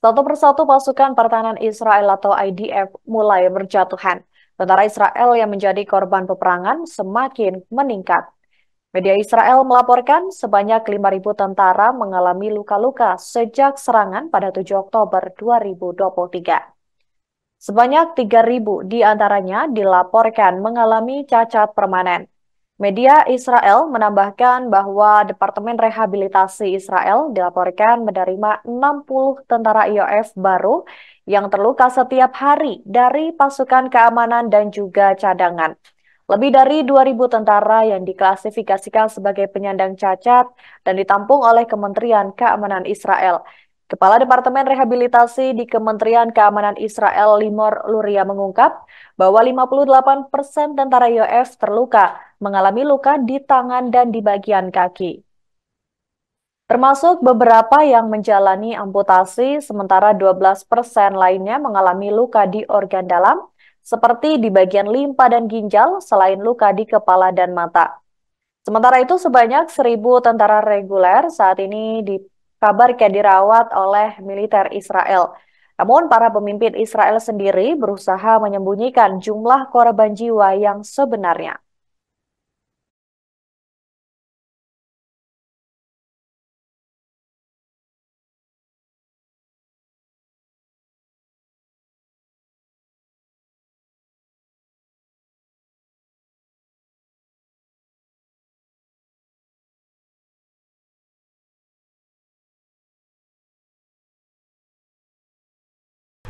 Satu persatu pasukan pertahanan Israel atau IDF mulai berjatuhan. Tentara Israel yang menjadi korban peperangan semakin meningkat. Media Israel melaporkan sebanyak 5.000 tentara mengalami luka-luka sejak serangan pada 7 Oktober 2023. Sebanyak 3.000 diantaranya dilaporkan mengalami cacat permanen. Media Israel menambahkan bahwa Departemen Rehabilitasi Israel dilaporkan menerima 60 tentara IOF baru yang terluka setiap hari dari pasukan keamanan dan juga cadangan. Lebih dari 2.000 tentara yang diklasifikasikan sebagai penyandang cacat dan ditampung oleh Kementerian Keamanan Israel. Kepala Departemen Rehabilitasi di Kementerian Keamanan Israel Limor Luria mengungkap bahwa 58 persen tentara IOF terluka, mengalami luka di tangan dan di bagian kaki. Termasuk beberapa yang menjalani amputasi, sementara 12 persen lainnya mengalami luka di organ dalam, seperti di bagian limpa dan ginjal, selain luka di kepala dan mata. Sementara itu sebanyak 1.000 tentara reguler saat ini di kabarnya dirawat oleh militer Israel. Namun, para pemimpin Israel sendiri berusaha menyembunyikan jumlah korban jiwa yang sebenarnya.